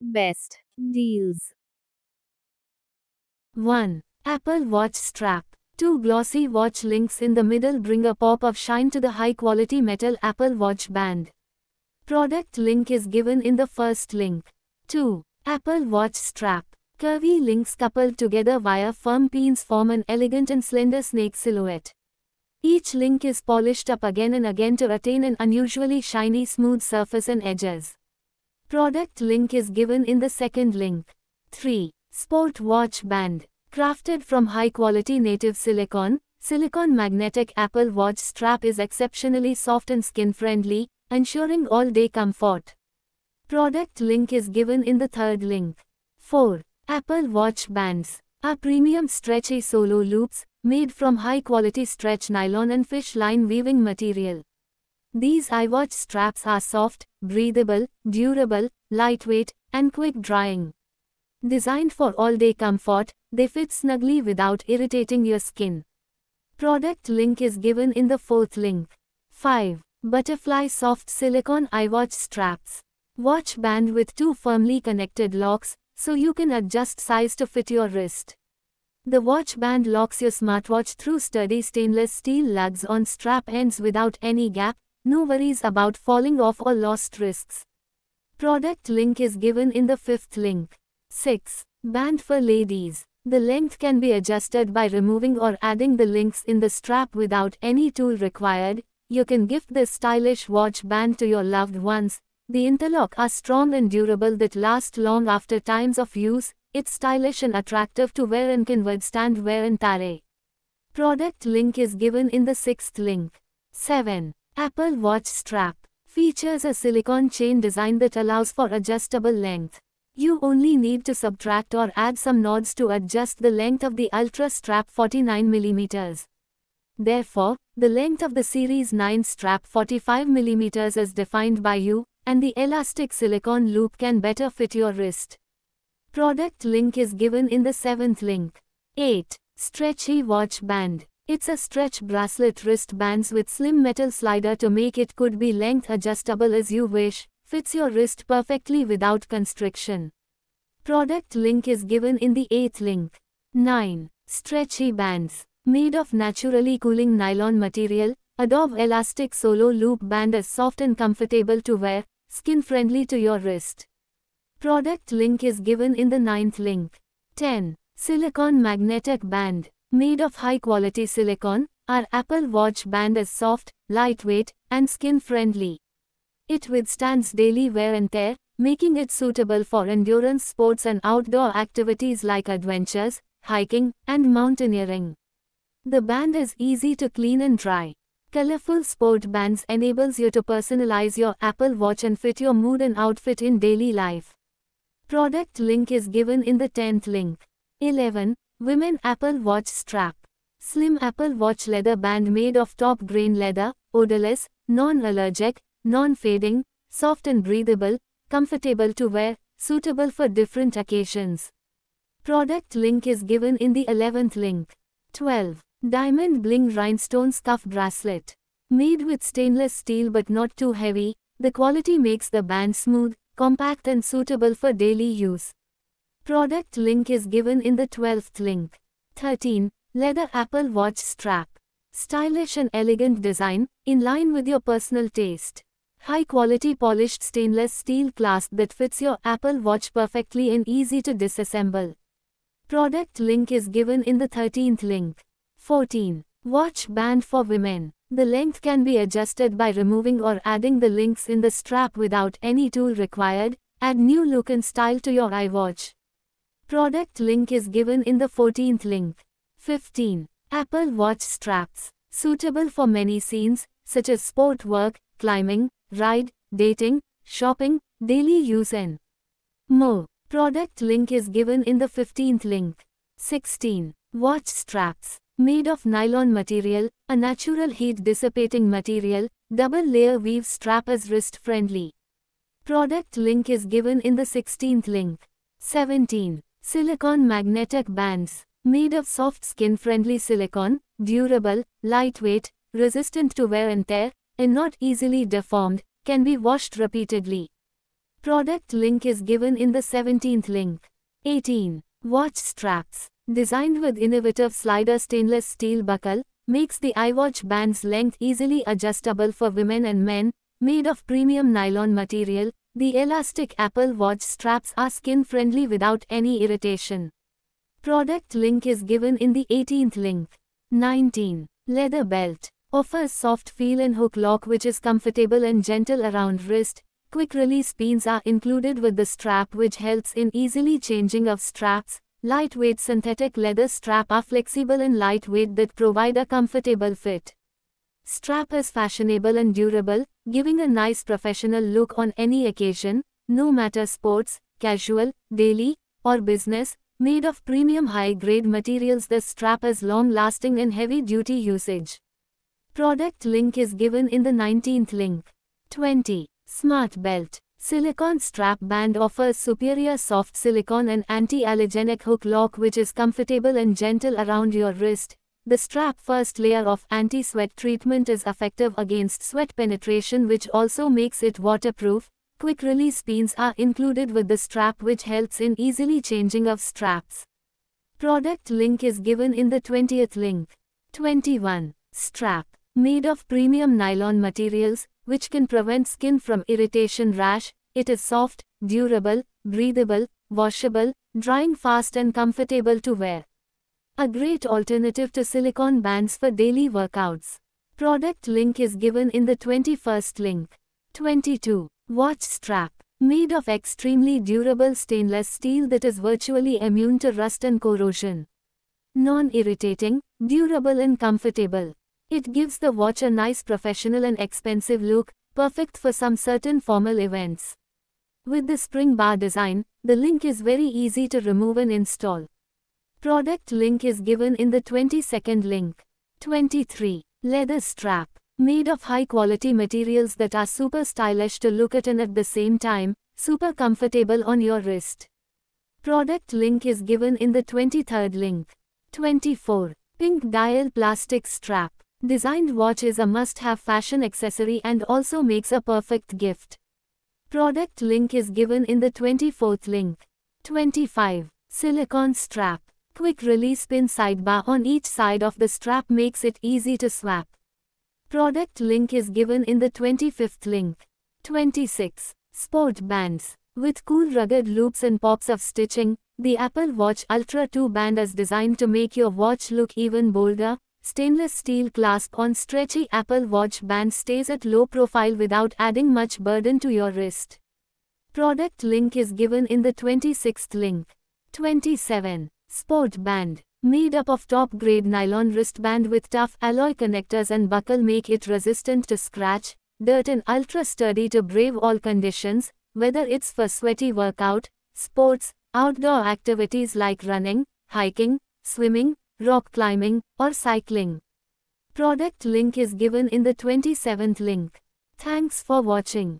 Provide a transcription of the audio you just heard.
Best deals. 1. Apple Watch Strap. Two glossy watch links in the middle bring a pop of shine to the high-quality metal Apple Watch band. Product link is given in the first link. 2. Apple Watch Strap. Curvy links coupled together via firm pins form an elegant and slender snake silhouette. Each link is polished up again and again to attain an unusually shiny smooth surface and edges. Product link is given in the second link. 3. Sport watch band. Crafted from high-quality native silicone, silicone magnetic Apple Watch strap is exceptionally soft and skin-friendly, ensuring all-day comfort. Product link is given in the third link. 4. Apple Watch Bands are premium stretchy solo loops, made from high-quality stretch nylon and fish-line weaving material. These iWatch straps are soft, breathable, durable, lightweight, and quick drying. Designed for all-day comfort, they fit snugly without irritating your skin. Product link is given in the fourth link. 5. Butterfly Soft Silicone iWatch Straps. Watch band with two firmly connected locks, so you can adjust size to fit your wrist. The watch band locks your smartwatch through sturdy stainless steel lugs on strap ends without any gap, no worries about falling off or lost risks. Product link is given in the fifth link. 6. Band for ladies. The length can be adjusted by removing or adding the links in the strap without any tool required. You can gift this stylish watch band to your loved ones. The interlock are strong and durable that last long after times of use. It's stylish and attractive to wear and can withstand wear and tear. Product link is given in the sixth link. 7. Apple Watch Strap features a silicone chain design that allows for adjustable length. You only need to subtract or add some nodes to adjust the length of the Ultra Strap 49mm. Therefore, the length of the Series 9 Strap 45mm is defined by you, and the elastic silicone loop can better fit your wrist. Product link is given in the seventh link. 8. Stretchy watch band. It's a stretch bracelet wristbands with slim metal slider to make it could be length adjustable as you wish, fits your wrist perfectly without constriction. Product link is given in the 8th link. 9. Stretchy bands. Made of naturally cooling nylon material, Adobe Elastic Solo Loop Band is soft and comfortable to wear, skin friendly to your wrist. Product link is given in the ninth link. 10. Silicon Magnetic Band made of high-quality silicone, our Apple Watch band is soft, lightweight, and skin-friendly. It withstands daily wear and tear, making it suitable for endurance sports and outdoor activities like adventures, hiking, and mountaineering. The band is easy to clean and dry. Colorful sport bands enables you to personalize your Apple Watch and fit your mood and outfit in daily life. Product link is given in the 10th link. 11. Women Apple Watch Strap Slim Apple Watch leather band made of top grain leather, odorless, non-allergic, non-fading, soft and breathable, comfortable to wear, suitable for different occasions. Product link is given in the 11th link. 12. Diamond Bling Rhinestone Scuff Bracelet. Made with stainless steel but not too heavy, the quality makes the band smooth, compact and suitable for daily use. Product link is given in the 12th link. 13. Leather Apple Watch Strap. Stylish and elegant design, in line with your personal taste. High quality polished stainless steel clasp that fits your Apple Watch perfectly and easy to disassemble. Product link is given in the 13th link. 14. Watch band for women. The length can be adjusted by removing or adding the links in the strap without any tool required. Add new look and style to your iWatch. Product link is given in the 14th link. 15. Apple Watch straps, suitable for many scenes, such as sport work, climbing, ride, dating, shopping, daily use and more. Product link is given in the 15th link. 16. Watch straps, made of nylon material, a natural heat dissipating material, double layer weave strap is wrist friendly. Product link is given in the 16th link. 17. Silicon magnetic bands, made of soft skin-friendly silicon, durable, lightweight, resistant to wear and tear, and not easily deformed, can be washed repeatedly. Product link is given in the 17th link. 18. Watch straps. Designed with innovative slider stainless steel buckle, makes the iWatch band's length easily adjustable for women and men, made of premium nylon material, the elastic Apple Watch straps are skin-friendly without any irritation. Product link is given in the 18th link. 19. Leather belt. Offers soft feel and hook lock which is comfortable and gentle around wrist. Quick release pins are included with the strap which helps in easily changing of straps. Lightweight synthetic leather strap are flexible and lightweight that provide a comfortable fit. Strap is fashionable and durable, giving a nice professional look on any occasion, no matter sports, casual, daily, or business, made of premium high-grade materials this strap is long-lasting in heavy-duty usage. Product link is given in the 19th link. 20. Smart Belt Silicon strap band offers superior soft silicone and anti-allergenic hook lock which is comfortable and gentle around your wrist, the strap first layer of anti-sweat treatment is effective against sweat penetration which also makes it waterproof. Quick release pins are included with the strap which helps in easily changing of straps. Product link is given in the 20th link. 21. Strap. Made of premium nylon materials, which can prevent skin from irritation rash, it is soft, durable, breathable, washable, drying fast and comfortable to wear a great alternative to silicone bands for daily workouts. Product link is given in the 21st link. 22. Watch strap. Made of extremely durable stainless steel that is virtually immune to rust and corrosion. Non-irritating, durable and comfortable. It gives the watch a nice professional and expensive look, perfect for some certain formal events. With the spring bar design, the link is very easy to remove and install. Product link is given in the 22nd link. 23. Leather strap. Made of high quality materials that are super stylish to look at and at the same time, super comfortable on your wrist. Product link is given in the 23rd link. 24. Pink dial plastic strap. Designed watch is a must-have fashion accessory and also makes a perfect gift. Product link is given in the 24th link. 25. Silicone strap quick release pin sidebar on each side of the strap makes it easy to swap. Product link is given in the 25th link. 26. Sport bands. With cool rugged loops and pops of stitching, the Apple Watch Ultra 2 band is designed to make your watch look even bolder. Stainless steel clasp on stretchy Apple Watch band stays at low profile without adding much burden to your wrist. Product link is given in the 26th link. 27. Sport band. Made up of top-grade nylon wristband with tough alloy connectors and buckle make it resistant to scratch, dirt and ultra-sturdy to brave all conditions, whether it's for sweaty workout, sports, outdoor activities like running, hiking, swimming, rock climbing, or cycling. Product link is given in the 27th link. Thanks for watching.